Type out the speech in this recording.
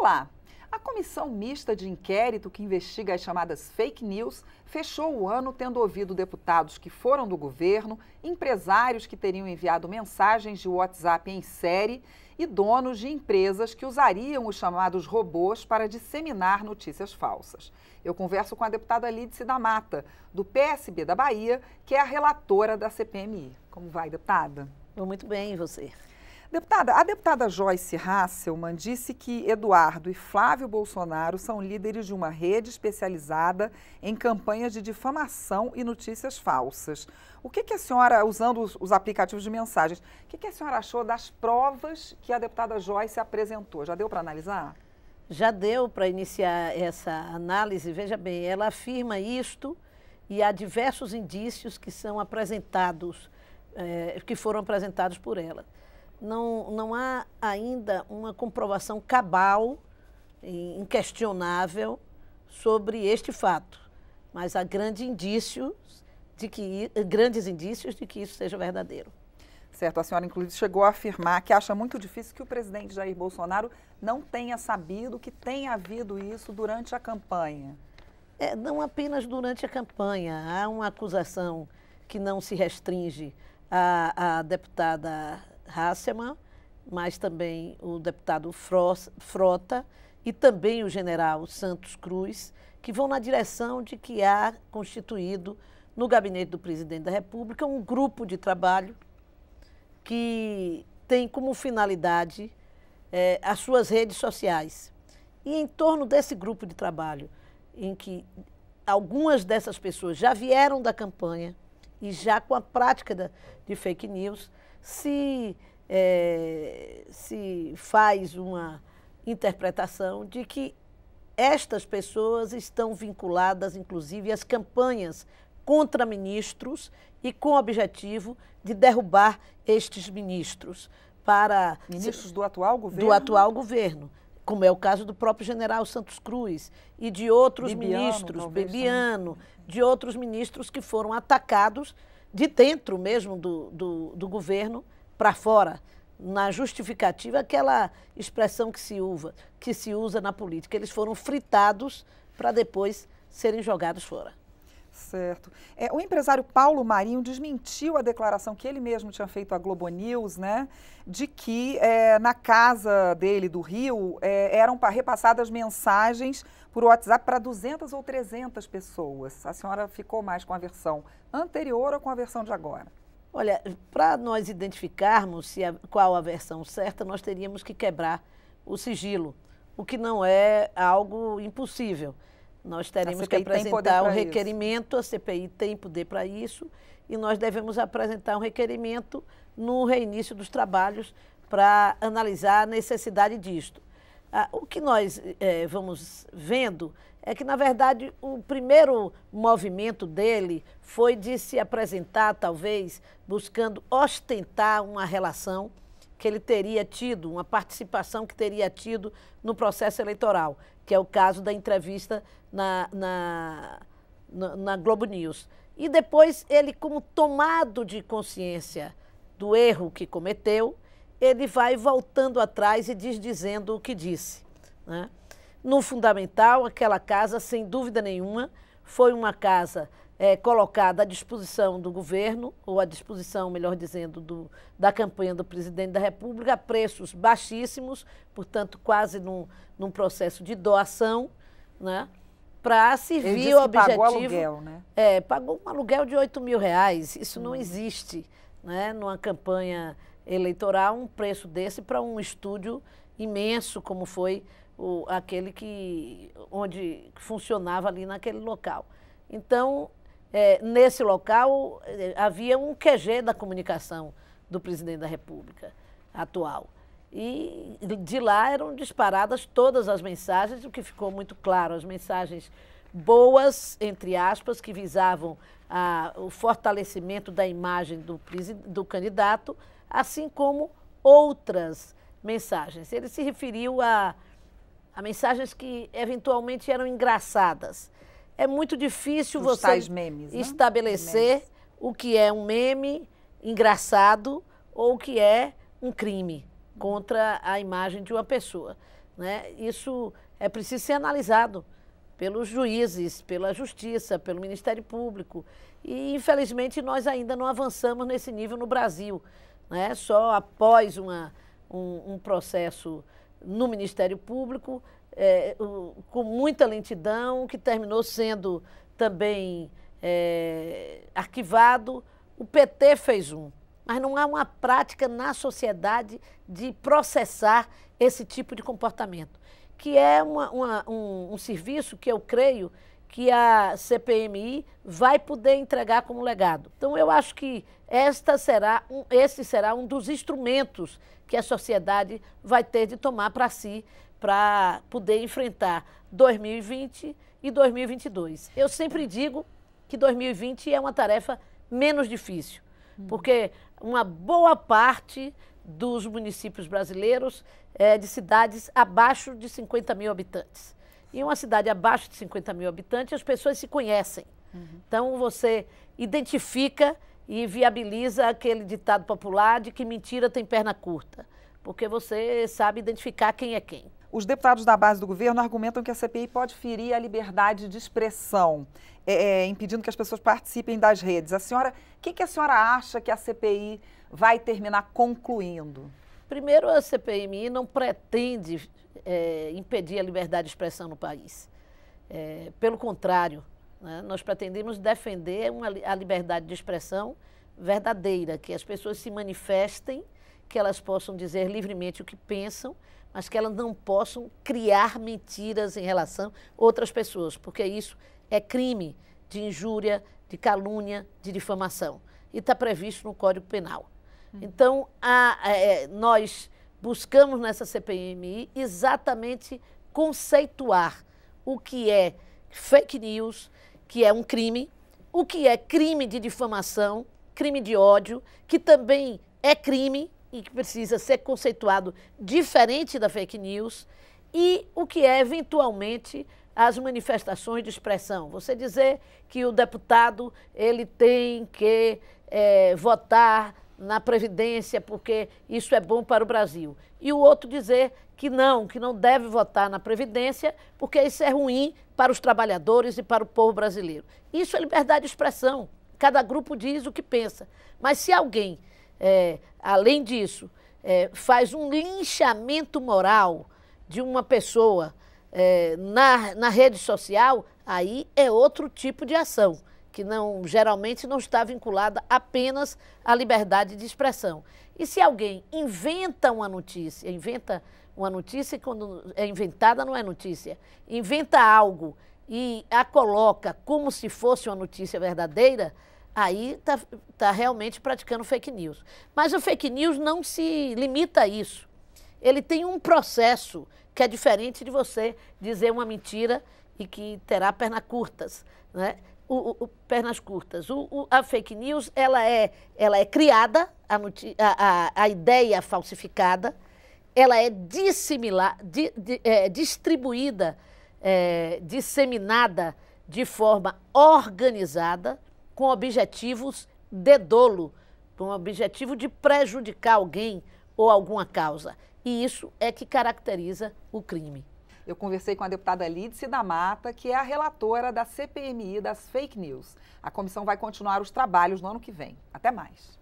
Olá! A comissão mista de inquérito que investiga as chamadas fake news fechou o ano tendo ouvido deputados que foram do governo, empresários que teriam enviado mensagens de WhatsApp em série e donos de empresas que usariam os chamados robôs para disseminar notícias falsas. Eu converso com a deputada Lídice da Mata, do PSB da Bahia, que é a relatora da CPMI. Como vai, deputada? Muito bem, e você? Deputada, a deputada Joyce Hasselman disse que Eduardo e Flávio Bolsonaro são líderes de uma rede especializada em campanhas de difamação e notícias falsas. O que, que a senhora, usando os, os aplicativos de mensagens, o que, que a senhora achou das provas que a deputada Joyce apresentou? Já deu para analisar? Já deu para iniciar essa análise. Veja bem, ela afirma isto e há diversos indícios que são apresentados, eh, que foram apresentados por ela não, não há ainda uma comprovação cabal e inquestionável sobre este fato, mas há grandes indícios de que grandes indícios de que isso seja verdadeiro. Certo, a senhora inclusive chegou a afirmar que acha muito difícil que o presidente Jair Bolsonaro não tenha sabido que tem havido isso durante a campanha. É, não apenas durante a campanha, há uma acusação que não se restringe à, à deputada Hasseman, mas também o deputado Frota e também o general Santos Cruz, que vão na direção de que há constituído no gabinete do presidente da República um grupo de trabalho que tem como finalidade é, as suas redes sociais. E em torno desse grupo de trabalho, em que algumas dessas pessoas já vieram da campanha, e já com a prática da, de fake news, se, é, se faz uma interpretação de que estas pessoas estão vinculadas, inclusive, às campanhas contra ministros e com o objetivo de derrubar estes ministros para ministros do atual governo do atual governo como é o caso do próprio general Santos Cruz e de outros Bibiano, ministros, talvez, né? Bebiano, de outros ministros que foram atacados de dentro mesmo do, do, do governo para fora, na justificativa, aquela expressão que se, uva, que se usa na política. Eles foram fritados para depois serem jogados fora. Certo. É, o empresário Paulo Marinho desmentiu a declaração que ele mesmo tinha feito à Globo News, né? De que é, na casa dele do Rio é, eram repassadas mensagens por WhatsApp para 200 ou 300 pessoas. A senhora ficou mais com a versão anterior ou com a versão de agora? Olha, para nós identificarmos se a, qual a versão certa, nós teríamos que quebrar o sigilo, o que não é algo impossível. Nós teremos que apresentar um requerimento, isso. a CPI tem poder para isso, e nós devemos apresentar um requerimento no reinício dos trabalhos para analisar a necessidade disto. Ah, o que nós eh, vamos vendo é que, na verdade, o primeiro movimento dele foi de se apresentar, talvez, buscando ostentar uma relação que ele teria tido, uma participação que teria tido no processo eleitoral, que é o caso da entrevista na, na, na, Globo News. E depois ele, como tomado de consciência do erro que cometeu, ele vai voltando atrás e desdizendo o que disse. Né? No fundamental, aquela casa, sem dúvida nenhuma, foi uma casa é, colocada à disposição do governo, ou à disposição, melhor dizendo, do, da campanha do presidente da República, a preços baixíssimos, portanto, quase num, num processo de doação, né? para servir o objetivo. Pagou aluguel, né? É, pagou um aluguel de 8 mil reais. Isso hum. não uhum. existe né? numa campanha eleitoral, um preço desse para um estúdio imenso, como foi o, aquele que onde funcionava ali naquele local. Então, é, nesse local eh, havia um QG da comunicação do presidente da República atual. E de lá eram disparadas todas as mensagens, o que ficou muito claro, as mensagens boas, entre aspas, que visavam ah, o fortalecimento da imagem do, do candidato, assim como outras mensagens. Ele se referiu a, a mensagens que eventualmente eram engraçadas, é muito difícil Os você memes, né? estabelecer o que é um meme engraçado ou o que é um crime contra a imagem de uma pessoa. Né? Isso é preciso ser analisado pelos juízes, pela justiça, pelo Ministério Público. E, infelizmente, nós ainda não avançamos nesse nível no Brasil. Né? Só após uma, um, um processo no Ministério Público é, com muita lentidão, que terminou sendo também é, arquivado. O PT fez um, mas não há uma prática na sociedade de processar esse tipo de comportamento, que é uma, uma, um, um serviço que eu creio que a CPMI vai poder entregar como legado. Então, eu acho que esta será um, esse será um dos instrumentos que a sociedade vai ter de tomar para si para poder enfrentar 2020 e 2022. Eu sempre digo que 2020 é uma tarefa menos difícil, hum. porque uma boa parte dos municípios brasileiros é de cidades abaixo de 50 mil habitantes. Em uma cidade abaixo de 50 mil habitantes, as pessoas se conhecem. Uhum. Então, você identifica e viabiliza aquele ditado popular de que mentira tem perna curta, porque você sabe identificar quem é quem. Os deputados da base do governo argumentam que a CPI pode ferir a liberdade de expressão, é, é, impedindo que as pessoas participem das redes. A senhora, o que, que a senhora acha que a CPI vai terminar concluindo? Primeiro, a CPMI não pretende é, impedir a liberdade de expressão no país. É, pelo contrário, né, nós pretendemos defender uma, a liberdade de expressão verdadeira, que as pessoas se manifestem que elas possam dizer livremente o que pensam, mas que elas não possam criar mentiras em relação a outras pessoas, porque isso é crime de injúria, de calúnia, de difamação. E está previsto no Código Penal. Hum. Então, a, é, é, nós buscamos nessa CPMI exatamente conceituar o que é fake news, que é um crime, o que é crime de difamação, crime de ódio, que também é crime, e que precisa ser conceituado diferente da fake news e o que é eventualmente as manifestações de expressão. Você dizer que o deputado ele tem que é, votar na previdência porque isso é bom para o Brasil e o outro dizer que não, que não deve votar na previdência porque isso é ruim para os trabalhadores e para o povo brasileiro. Isso é liberdade de expressão. Cada grupo diz o que pensa. Mas se alguém é, além disso, é, faz um linchamento moral de uma pessoa é, na, na rede social, aí é outro tipo de ação, que não geralmente não está vinculada apenas à liberdade de expressão. E se alguém inventa uma notícia, inventa uma notícia quando é inventada não é notícia, inventa algo e a coloca como se fosse uma notícia verdadeira, aí está tá realmente praticando fake news. Mas o fake news não se limita a isso. Ele tem um processo que é diferente de você dizer uma mentira e que terá pernas curtas, né? O, o, o, pernas curtas. O, a fake news ela é, ela é criada, a, a, a ideia é falsificada, ela é di, di, é, distribuída, é, disseminada de forma organizada com objetivos de dolo, com objetivo de prejudicar alguém ou alguma causa. E isso é que caracteriza o crime. Eu conversei com a deputada Lídice da Mata, que é a relatora da CPMI das fake news. A comissão vai continuar os trabalhos no ano que vem. Até mais.